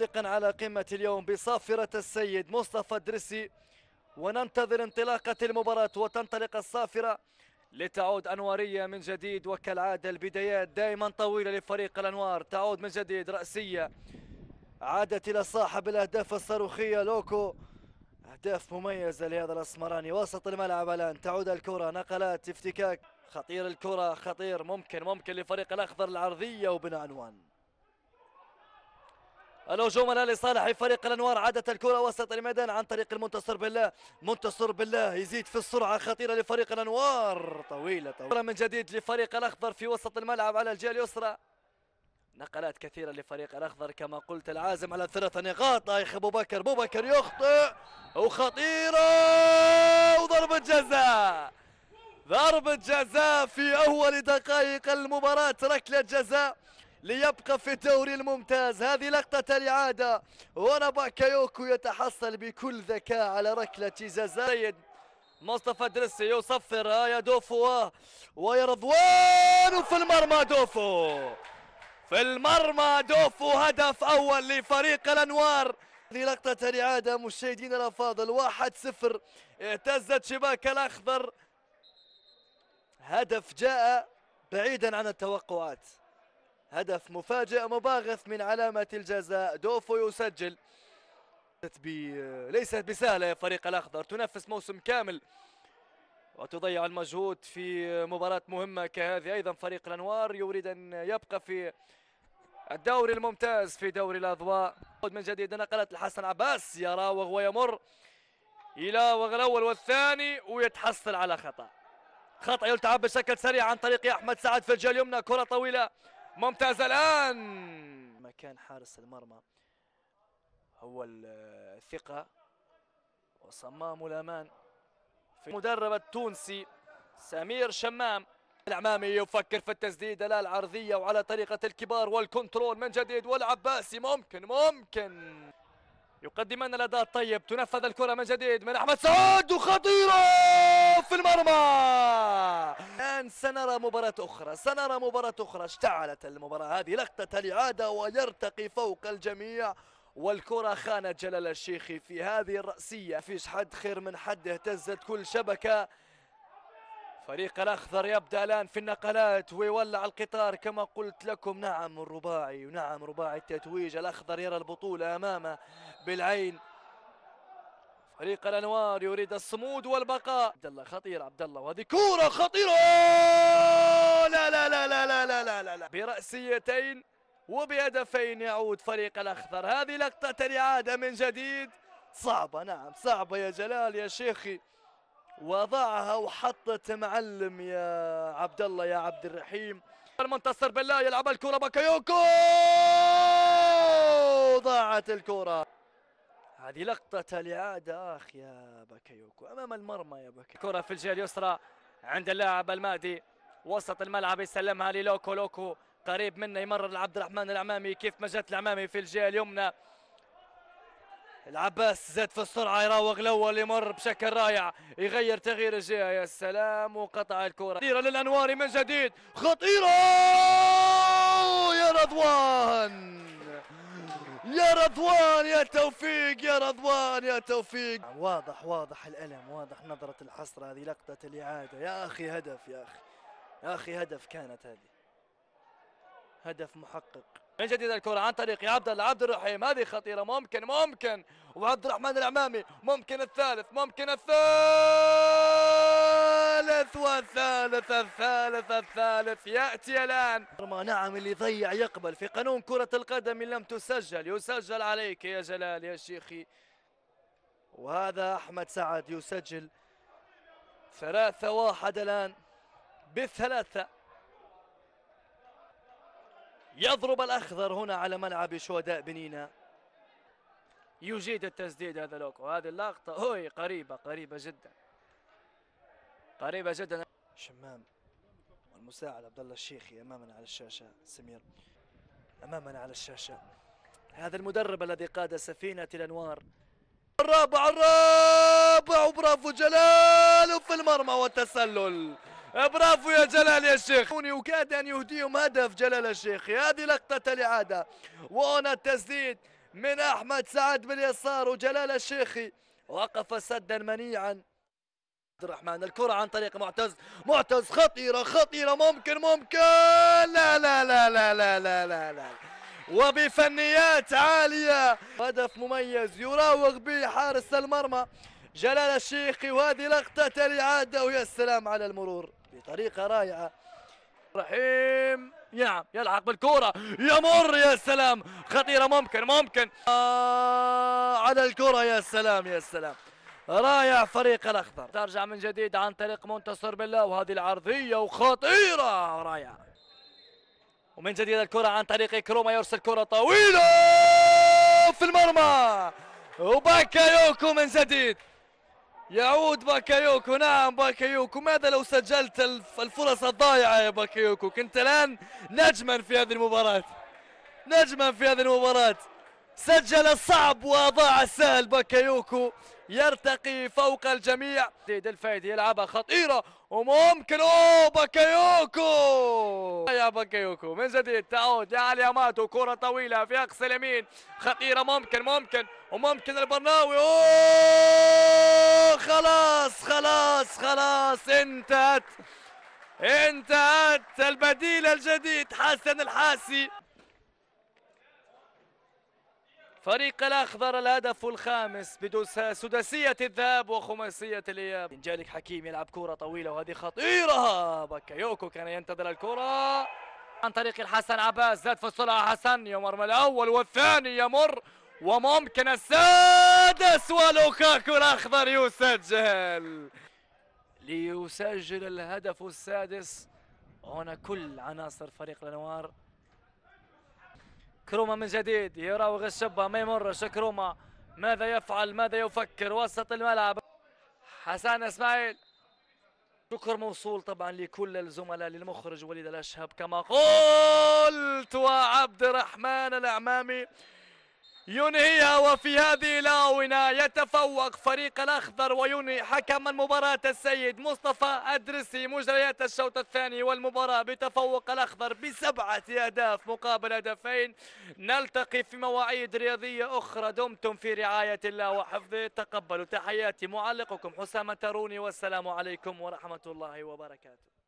معلقا على قمة اليوم بصافرة السيد مصطفى الدرسي وننتظر انطلاقة المباراة وتنطلق الصافرة لتعود أنوارية من جديد وكالعادة البدايات دائما طويلة لفريق الأنوار تعود من جديد رأسية عادت إلى صاحب الأهداف الصاروخية لوكو أهداف مميزة لهذا الأسمراني وسط الملعب الآن تعود الكرة نقلات افتكاك خطير الكرة خطير ممكن ممكن لفريق الأخضر العرضية وبن عنوان الهجوم الان لصالح فريق الانوار عادت الكره وسط الميدان عن طريق المنتصر بالله منتصر بالله يزيد في السرعه خطيره لفريق الانوار طويله طويله من جديد لفريق الاخضر في وسط الملعب على الجهه اليسرى نقلات كثيرة لفريق الأخضر كما قلت العازم على ثلاث نقاط ايخ أبو بكر أبو بكر يخطئ وخطيرة وضربة جزاء ضربة جزاء في أول دقائق المباراة ركلة جزاء ليبقى في الدوري الممتاز هذه لقطة الإعادة ونبا كيوكو يتحصل بكل ذكاء على ركلة جزاء مصطفى درسي يصفر يا دوفو ويرضوان رضوان في المرمى دوفو في المرمى دوفو هدف أول لفريق الأنوار هذه لقطة الإعادة مشاهدينا الأفاضل 1-0 اهتزت شباك الأخضر هدف جاء بعيدا عن التوقعات هدف مفاجئ مباغث من علامة الجزاء دوفو يسجل ليست بسهلة يا فريق الأخضر تنفس موسم كامل وتضيع المجهود في مباراة مهمة كهذه أيضا فريق الأنوار يريد أن يبقى في الدوري الممتاز في دوري الأضواء من جديد نقلت الحسن عباس يراوغ ويمر يلاوغ الأول والثاني ويتحصل على خطأ خطأ يلتعب بشكل سريع عن طريق أحمد سعد في الجهة اليمنى كرة طويلة ممتاز الآن مكان حارس المرمى هو الثقة آه، وصمام الأمان في مدرب التونسي سمير شمام العمامي يفكر في التسديده لا العرضيه وعلى طريقه الكبار والكنترول من جديد والعباسي ممكن ممكن يقدم لنا الاداء الطيب تنفذ الكره من جديد من احمد سعود وخطيره في المرمى سنرى مباراة أخرى سنرى مباراة أخرى اشتعلت المباراة هذه لقطة الإعادة ويرتقي فوق الجميع والكرة خانت جلال الشيخي في هذه الرأسية فيش حد خير من حد اهتزت كل شبكة فريق الأخضر يبدأ الآن في النقلات ويولع القطار كما قلت لكم نعم الرباعي ونعم رباعي التتويج الأخضر يرى البطولة أمامه بالعين فريق الانوار يريد الصمود والبقاء عبد الله خطير عبد الله وهذه كوره خطيره لا لا لا لا لا لا لا, لا, براسيتين وبهدفين يعود فريق الاخضر هذه لقطه الاعاده من جديد صعبه نعم صعبه يا جلال يا شيخي وضعها وحطت معلم يا عبد الله يا عبد الرحيم المنتصر بالله يلعب الكره بكيوكو ضاعت الكره هذه لقطة الإعادة أخ يا بكيوكو أمام المرمى يا بكيوكو كرة في الجهة اليسرى عند اللاعب المادي وسط الملعب يسلمها للوكو لوكو قريب منه يمرر لعبد الرحمن العمامي كيف ما جت العمامي في الجهة اليمنى العباس زاد في السرعة يراوغ الأول يمر بشكل رائع يغير تغيير الجهة يا سلام وقطع الكرة خطيرة للأنواري من جديد خطيرة يا رضوان يا رضوان يا توفيق يا رضوان يا توفيق واضح واضح الألم واضح نظرة الحسرة هذه لقطة الإعادة يا أخي هدف يا أخي يا أخي هدف كانت هذه هدف محقق من جديد الكرة عن طريق عبد الله عبد الرحيم هذه خطيرة ممكن ممكن وعبد الرحمن العمامي ممكن الثالث ممكن الثالث الثالث والثالث الثالث الثالث يأتي الآن ما نعم اللي ضيع يقبل في قانون كرة القدم إن لم تسجل يسجل عليك يا جلال يا شيخي وهذا أحمد سعد يسجل ثلاثة واحد الآن بالثلاثة يضرب الأخضر هنا على ملعب شهداء بنينا يجيد التسديد هذا لوكو هذه اللقطة هوي قريبة قريبة جدا قريبة جدا شمام والمساعد عبد الله الشيخي امامنا على الشاشه سمير امامنا على الشاشه هذا المدرب الذي قاد سفينه الانوار الرابع الرابع وبرافو جلال في المرمى والتسلل برافو يا جلال يا شيخ وكاد ان يهديهم هدف جلال الشيخي هذه لقطه الاعاده وهنا التسديد من احمد سعد باليسار وجلال الشيخي وقف سدا منيعا عبد الرحمن الكرة عن طريق معتز معتز خطيرة خطيرة ممكن ممكن لا لا لا لا لا لا لا, لا. وبفنيات عالية هدف مميز يراوغ به حارس المرمى جلال الشيخ وهذه لقطة الإعادة ويا السلام على المرور بطريقة رائعة رحيم نعم يلحق بالكرة يمر يا سلام خطيرة ممكن ممكن آه على الكرة يا سلام يا سلام رايع فريق الأخضر ترجع من جديد عن طريق منتصر بالله وهذه العرضية وخطيرة رايع ومن جديد الكرة عن طريق كروما يرسل كرة طويلة في المرمى وباكايوكو من جديد يعود باكايوكو نعم باكايوكو ماذا لو سجلت الفرص الضائعة يا باكايوكو كنت الآن نجما في هذه المباراة نجما في هذه المباراة سجل الصعب وأضاع السهل باكايوكو يرتقي فوق الجميع ديد الفايد يلعبها خطيرة وممكن أوه باكايوكو يا باكايوكو من جديد تعود يا علي أماتو كرة طويلة في أقصى اليمين خطيرة ممكن ممكن وممكن البرناوي أوه خلاص خلاص خلاص انتهت انتهت البديل الجديد حسن الحاسي فريق الأخضر الهدف الخامس بدوس سداسية الذهاب وخماسية الإياب جالك حكيم يلعب كرة طويلة وهذه خطيرة بكايوكو كان ينتظر الكرة عن طريق الحسن عباس زاد في السرعة حسن يمر الأول والثاني يمر وممكن السادس ولوكاكو الأخضر يسجل ليسجل الهدف السادس هنا كل عناصر فريق الأنوار كروما من جديد يراوغ الشبة ما يمرش كروما ماذا يفعل ماذا يفكر وسط الملعب حسن اسماعيل شكر موصول طبعا لكل الزملاء للمخرج وليد الاشهب كما قلت وعبد الرحمن الاعمامي ينهيها وفي هذه الآونة يتفوق فريق الأخضر وينهي حكم المباراه السيد مصطفى أدرسي مجريات الشوط الثاني والمباراة بتفوق الأخضر بسبعة أهداف مقابل هدفين نلتقي في مواعيد رياضية أخرى دمتم في رعاية الله وحفظه تقبلوا تحياتي معلقكم حسام تروني والسلام عليكم ورحمة الله وبركاته